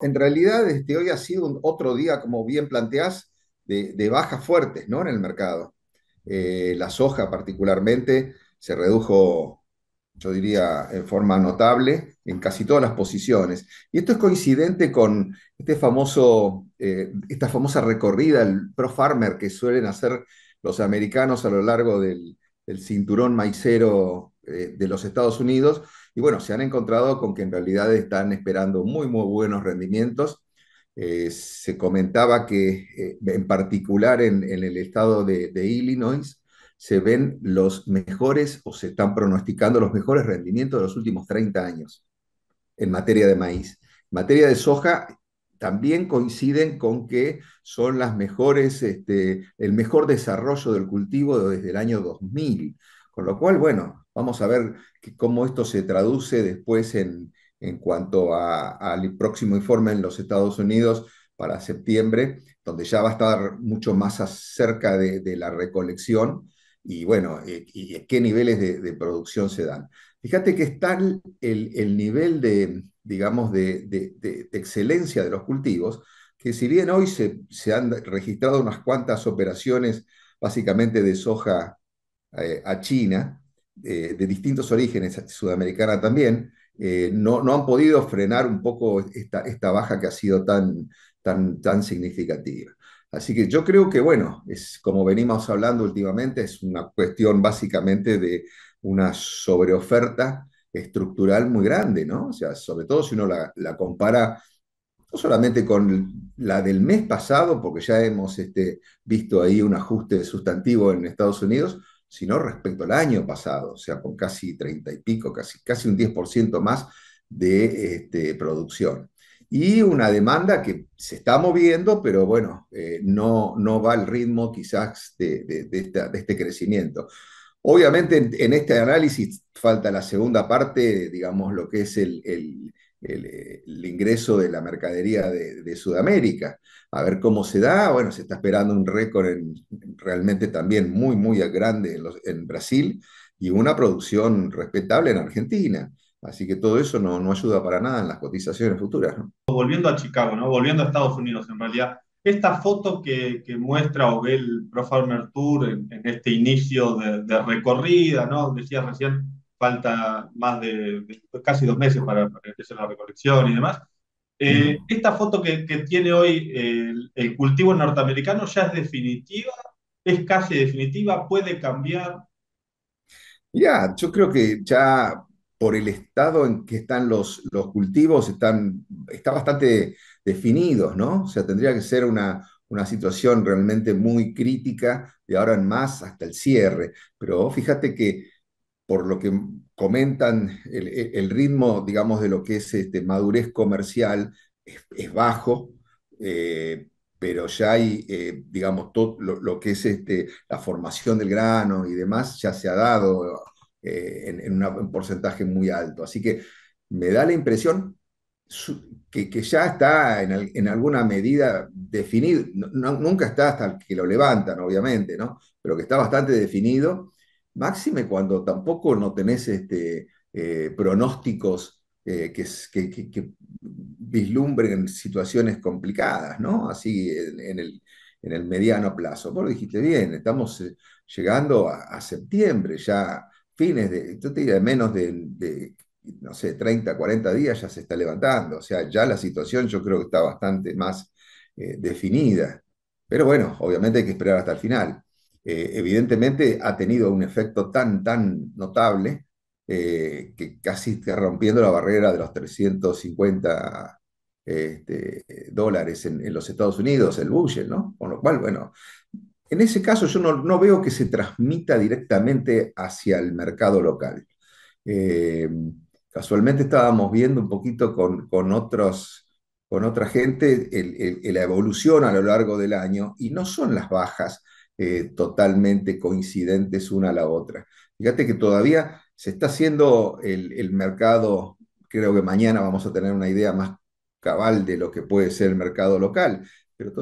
En realidad, este, hoy ha sido otro día, como bien planteás, de, bajas fuertes ¿no? en el mercado. Eh, la soja particularmente se redujo, yo diría, en forma notable en casi todas las posiciones. Y esto es coincidente con este famoso, eh, esta famosa recorrida, el pro farmer que suelen hacer los americanos a lo largo del cinturón maicero eh, de los Estados Unidos. Y bueno, se han encontrado con que en realidad están esperando muy, muy buenos rendimientos. Eh, se comentaba que eh, en particular en, el estado de, Illinois se ven los mejores o se están pronosticando los mejores rendimientos de los últimos 30 años en materia de maíz. En materia de soja también coinciden con que son las mejores, este, el mejor desarrollo del cultivo desde el año 2000. Con lo cual, bueno, Vamos a ver cómo esto se traduce después en, cuanto al próximo informe en los Estados Unidos para septiembre, donde ya va a estar mucho más cerca de, la recolección y bueno, y, qué niveles de, producción se dan. Fíjate que es tal el, nivel de, digamos, de, excelencia de los cultivos, que si bien hoy se, han registrado unas cuantas operaciones básicamente de soja eh, a China, eh, de distintos orígenes, sudamericana también, eh, no, han podido frenar un poco esta, baja que ha sido tan, significativa. Así que yo creo que, bueno, es como venimos hablando últimamente, es una cuestión básicamente de una sobreoferta estructural muy grande, ¿no? O sea, sobre todo si uno la, compara no solamente con la del mes pasado, porque ya hemos este, visto ahí un ajuste sustantivo en Estados Unidos, sino respecto al año pasado, o sea, con casi 30 y pico, casi, casi un 10% más de este, producción. Y una demanda que se está moviendo, pero bueno, eh, no, no va al ritmo quizás de, este crecimiento. Obviamente en, este análisis falta la segunda parte, digamos, lo que es el el, ingreso de la mercadería de, Sudamérica. A ver cómo se da. Bueno, se está esperando un récord en, realmente también muy, muy grande en, Brasil y una producción respetable en Argentina. Así que todo eso no, no ayuda para nada en las cotizaciones futuras. Volviendo a Chicago, ¿no? volviendo a Estados Unidos en realidad, esta foto que, que muestra o ve el Pro Farmer Tour en, este inicio de, de, recorrida, ¿no? decía recién falta más de, casi dos meses para, que empiece la recolección y demás. Eh, esta foto que, tiene hoy el, cultivo norteamericano ya es definitiva, es casi definitiva, puede cambiar. ya yo creo que ya por el estado en que están los, los cultivos, están está bastante definidos, ¿no? O sea, tendría que ser una, una situación realmente muy crítica de ahora en más hasta el cierre. Pero fíjate que por lo que comentan, el, ritmo, digamos, de lo que es este, madurez comercial es, bajo, eh, pero ya hay, eh, digamos, todo lo, que es este, la formación del grano y demás, ya se ha dado eh, en, un porcentaje muy alto. Así que me da la impresión que, ya está en, alguna medida definido, nunca está hasta que lo levantan, obviamente, ¿no? pero que está bastante definido Máxime cuando tampoco no tenés este, eh, pronósticos eh, que, vislumbren situaciones complicadas, ¿no? Así en, el, mediano plazo. Vos lo dijiste bien, estamos eh, llegando a, septiembre, ya fines de, yo te diría, menos de, no sé, 30, 40 días ya se está levantando. O sea, ya la situación yo creo que está bastante más definida. Pero bueno, obviamente hay que esperar hasta el final. Eh, evidentemente ha tenido un efecto tan, tan notable eh, que casi está rompiendo la barrera de los 350 este, dólares en, los Estados Unidos, el Bushel, ¿no? Con lo cual, bueno, en ese caso yo no, veo que se transmita directamente hacia el mercado local. Eh, casualmente estábamos viendo un poquito con, con otros, con otra gente la evolución a lo largo del año y no son las bajas, eh, totalmente coincidentes una a la otra. Fíjate que todavía se está haciendo el, mercado, creo que mañana vamos a tener una idea más cabal de lo que puede ser el mercado local, pero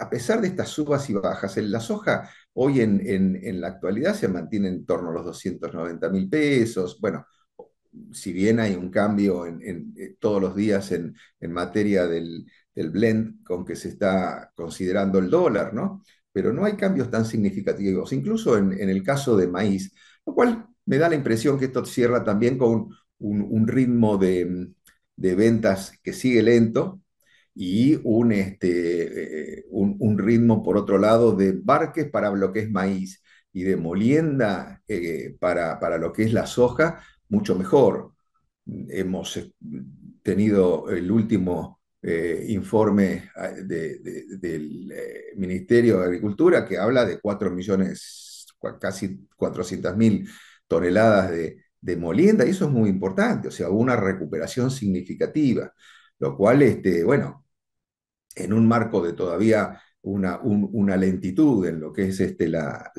a pesar de estas subas y bajas, la soja hoy en, la actualidad se mantiene en torno a los 290 mil pesos, bueno, si bien hay un cambio eh, todos los días en, materia del, del, blend con que se está considerando el dólar, ¿no? pero no hay cambios tan significativos, incluso en, el caso de maíz, lo cual me da la impresión que esto cierra también con un, ritmo de, ventas que sigue lento y un, este, eh, un, ritmo, por otro lado, de barques para lo que es maíz y de molienda eh, para, para lo que es la soja, mucho mejor. Hemos eh, tenido el último eh, informe ah, del eh, Ministerio de Agricultura que habla de 4 millones, casi 400 mil toneladas de, molienda, y eso es muy importante, o sea, una recuperación significativa, lo cual, este, bueno, en un marco de todavía una, una lentitud en lo que es este, la,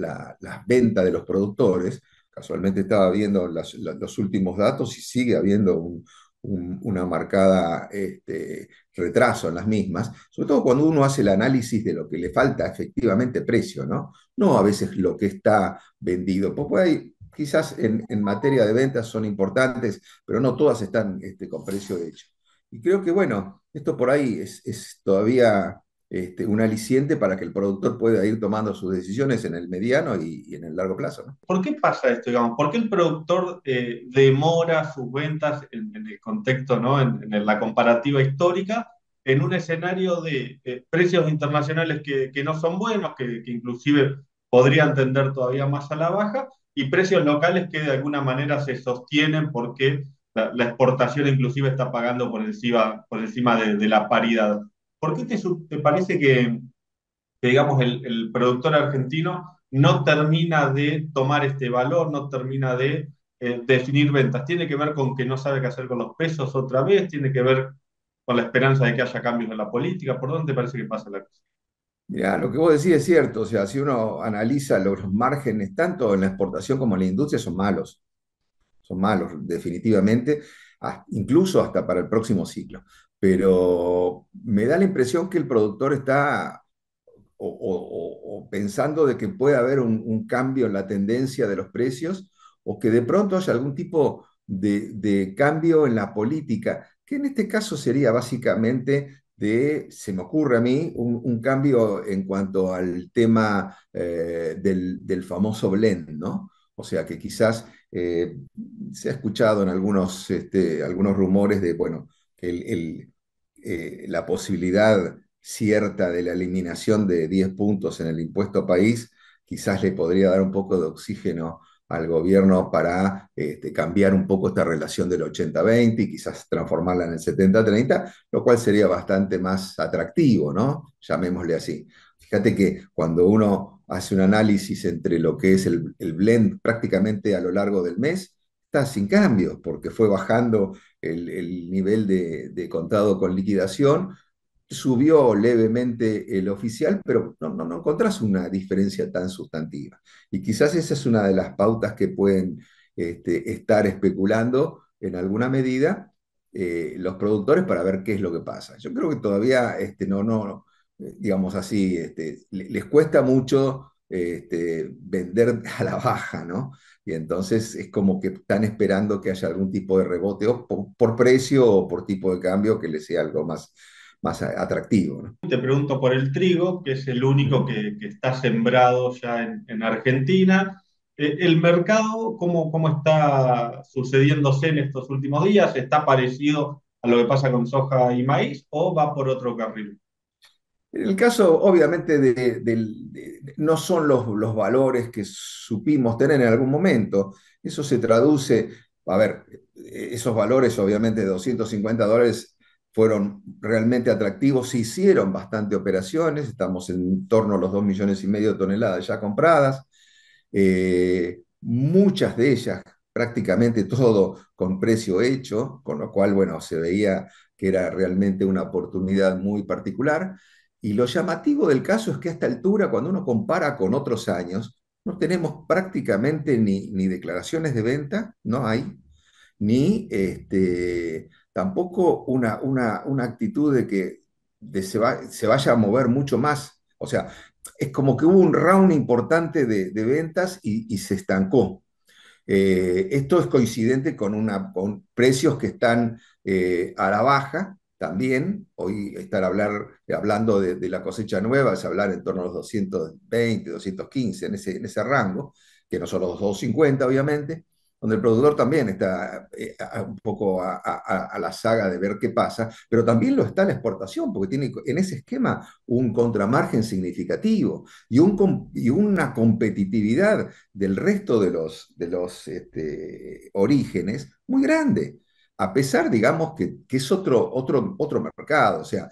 venta de los productores, casualmente estaba viendo los últimos datos y sigue habiendo un, una marcada este, retraso en las mismas, sobre todo cuando uno hace el análisis de lo que le falta efectivamente precio, ¿no? No a veces lo que está vendido, pues por pues, quizás en, materia de ventas son importantes, pero no todas están este, con precio hecho. Y creo que, bueno, esto por ahí es, es todavía este, un aliciente para que el productor pueda ir tomando sus decisiones en el mediano y, en el largo plazo. ¿no? ¿Por qué pasa esto? Digamos? ¿Por qué el productor eh, demora sus ventas en, el contexto, ¿no? en, la comparativa histórica, en un escenario de eh, precios internacionales que, que, no son buenos, que, inclusive podrían tender todavía más a la baja, y precios locales que de alguna manera se sostienen porque la, exportación inclusive está pagando por encima, por encima de, de la paridad. ¿Por qué te, parece que, digamos, el, productor argentino no termina de tomar este valor, no termina de eh, definir ventas? ¿Tiene que ver con que no sabe qué hacer con los pesos otra vez? ¿Tiene que ver con la esperanza de que haya cambios en la política? ¿Por dónde te parece que pasa la cosa? Mira, lo que vos decís es cierto. O sea, si uno analiza los márgenes, tanto en la exportación como en la industria, son malos. Son malos, definitivamente, incluso hasta para el próximo ciclo pero me da la impresión que el productor está o, pensando de que puede haber un, cambio en la tendencia de los precios o que de pronto haya algún tipo de, cambio en la política, que en este caso sería básicamente de, se me ocurre a mí, un, cambio en cuanto al tema eh, del, famoso blend, ¿no? O sea, que quizás eh, se ha escuchado en algunos, este, algunos rumores de, bueno, el, el, eh, la posibilidad cierta de la eliminación de 10 puntos en el impuesto país, quizás le podría dar un poco de oxígeno al gobierno para este, cambiar un poco esta relación del 80-20 y quizás transformarla en el 70-30, lo cual sería bastante más atractivo, ¿no? Llamémosle así. Fíjate que cuando uno hace un análisis entre lo que es el blend prácticamente a lo largo del mes, está sin cambios, porque fue bajando el, nivel de, contado con liquidación, subió levemente el oficial, pero no, no, encontrás una diferencia tan sustantiva. Y quizás esa es una de las pautas que pueden este, estar especulando en alguna medida eh, los productores para ver qué es lo que pasa. Yo creo que todavía este, no, no, eh, digamos así, este, les cuesta mucho este, vender a la baja, ¿no? Y entonces es como que están esperando que haya algún tipo de rebote o por, precio o por tipo de cambio que les sea algo más, más atractivo. Te pregunto por el trigo, que es el único que, está sembrado ya en, Argentina. Eh, ¿El mercado cómo, cómo está sucediéndose en estos últimos días? ¿Está parecido a lo que pasa con soja y maíz o va por otro carril? En El caso, obviamente, no son los, valores que supimos tener en algún momento. Eso se traduce, a ver, esos valores, obviamente, de 250 dólares fueron realmente atractivos, se hicieron bastante operaciones, estamos en torno a los 2 millones y medio de toneladas ya compradas, eh, muchas de ellas, prácticamente todo con precio hecho, con lo cual, bueno, se veía que era realmente una oportunidad muy particular. Y lo llamativo del caso es que a esta altura, cuando uno compara con otros años, no tenemos prácticamente ni, declaraciones de venta, no hay, ni este, tampoco una, actitud de que se, vaya a mover mucho más. O sea, es como que hubo un round importante de, ventas y, se estancó. Eh, esto es coincidente con, una, con precios que están eh, a la baja, también. Hoy estar hablar, hablando de, la cosecha nueva es hablar en torno a los 220, 215, en ese, rango, que no son los 250, obviamente, donde el productor también está eh, un poco a, la saga de ver qué pasa, pero también lo está la exportación, porque tiene en ese esquema un contramargen significativo y, una competitividad del resto de los, de los este, orígenes muy grande a pesar, digamos, que, es otro, otro, otro mercado. O sea,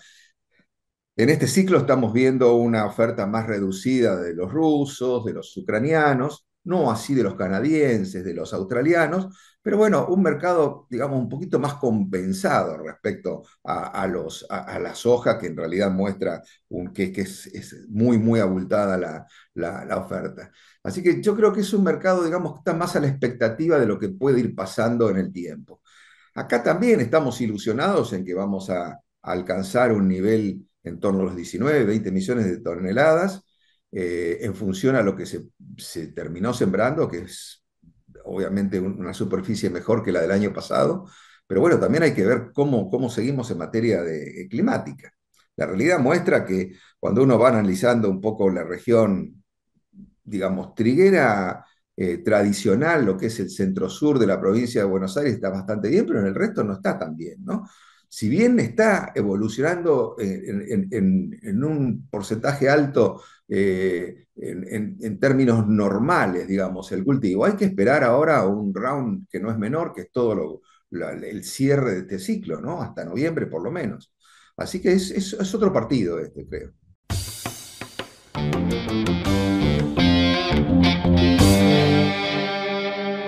en este ciclo estamos viendo una oferta más reducida de los rusos, de los ucranianos, no así de los canadienses, de los australianos, pero bueno, un mercado, digamos, un poquito más compensado respecto a, los, a, la soja, que en realidad muestra un, que, que es, muy, muy abultada la, la, oferta. Así que yo creo que es un mercado, digamos, que está más a la expectativa de lo que puede ir pasando en el tiempo. Acá también estamos ilusionados en que vamos a alcanzar un nivel en torno a los 19, 20 millones de toneladas, eh, en función a lo que se, terminó sembrando, que es obviamente una superficie mejor que la del año pasado, pero bueno, también hay que ver cómo, cómo seguimos en materia de, eh, climática. La realidad muestra que cuando uno va analizando un poco la región, digamos, triguera, eh, tradicional, lo que es el centro-sur de la provincia de Buenos Aires, está bastante bien, pero en el resto no está tan bien, ¿no? Si bien está evolucionando eh, en, un porcentaje alto eh, en, términos normales, digamos, el cultivo, hay que esperar ahora un round que no es menor, que es todo el cierre de este ciclo, ¿no? Hasta noviembre por lo menos. Así que es, es otro partido este, creo.